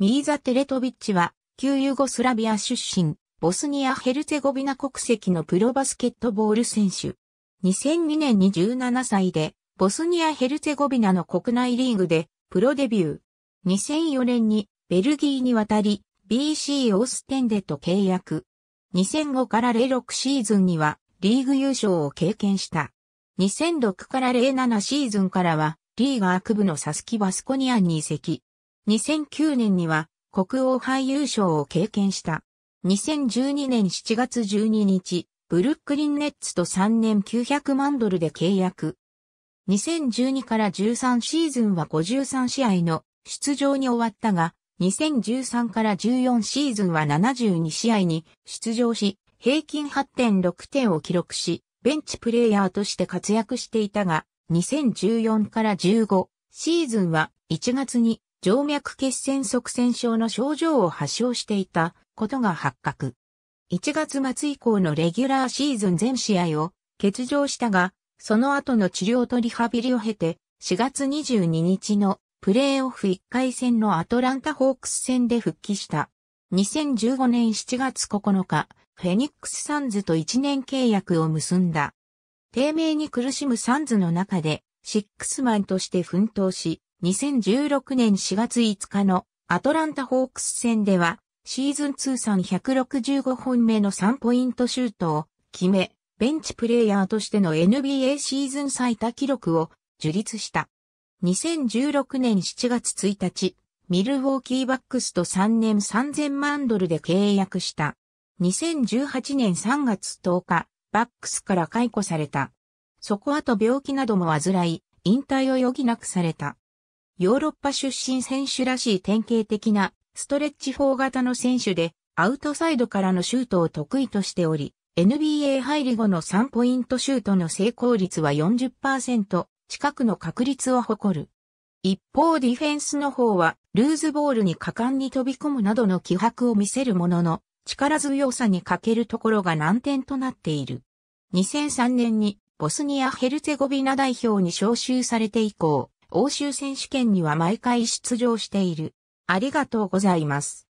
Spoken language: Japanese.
ミーザ・テレトビッチは、旧ユーゴスラビア出身、ボスニア・ヘルツェゴビナ国籍のプロバスケットボール選手。2002年に17歳で、ボスニア・ヘルツェゴビナの国内リーグで、プロデビュー。2004年に、ベルギーに渡り、BC オーステンデと契約。2005から06シーズンには、リーグ優勝を経験した。2006から07シーズンからは、リーガー区部のサスキ・バスコニアに移籍。2009年には国王俳優賞を経験した。2012年7月12日、ブルックリンネッツと3年900万ドルで契約。2012から13シーズンは53試合の出場に終わったが、2013から14シーズンは72試合に出場し、平均8.6点を記録し、ベンチプレイヤーとして活躍していたが、2014から15シーズンは1月に静脈血栓塞栓症の症状を発症していたことが発覚。1月末以降のレギュラーシーズン全試合を欠場したが、その後の治療とリハビリを経て、4月22日のプレーオフ1回戦のアトランタホークス戦で復帰した。2015年7月9日、フェニックスサンズと1年契約を結んだ。低迷に苦しむサンズの中で、シックスマンとして奮闘し、2016年4月5日のアトランタホークス戦では、シーズン通算165本目の3ポイントシュートを決め、ベンチプレイヤーとしての NBA シーズン最多記録を樹立した。2016年7月1日、ミルウォーキーバックスと3年3000万ドルで契約した。2018年3月10日、バックスから解雇された。そこあと病気なども患い、引退を余儀なくされた。ヨーロッパ出身選手らしい典型的なストレッチ4型の選手で、アウトサイドからのシュートを得意としており、NBA 入り後の3ポイントシュートの成功率は40%近くの確率を誇る。一方ディフェンスの方は、ルーズボールに果敢に飛び込むなどの気迫を見せるものの、力強さに欠けるところが難点となっている。2003年にボスニア・ヘルツェゴビナ代表に招集されて以降、欧州選手権には毎回出場している。ありがとうございます。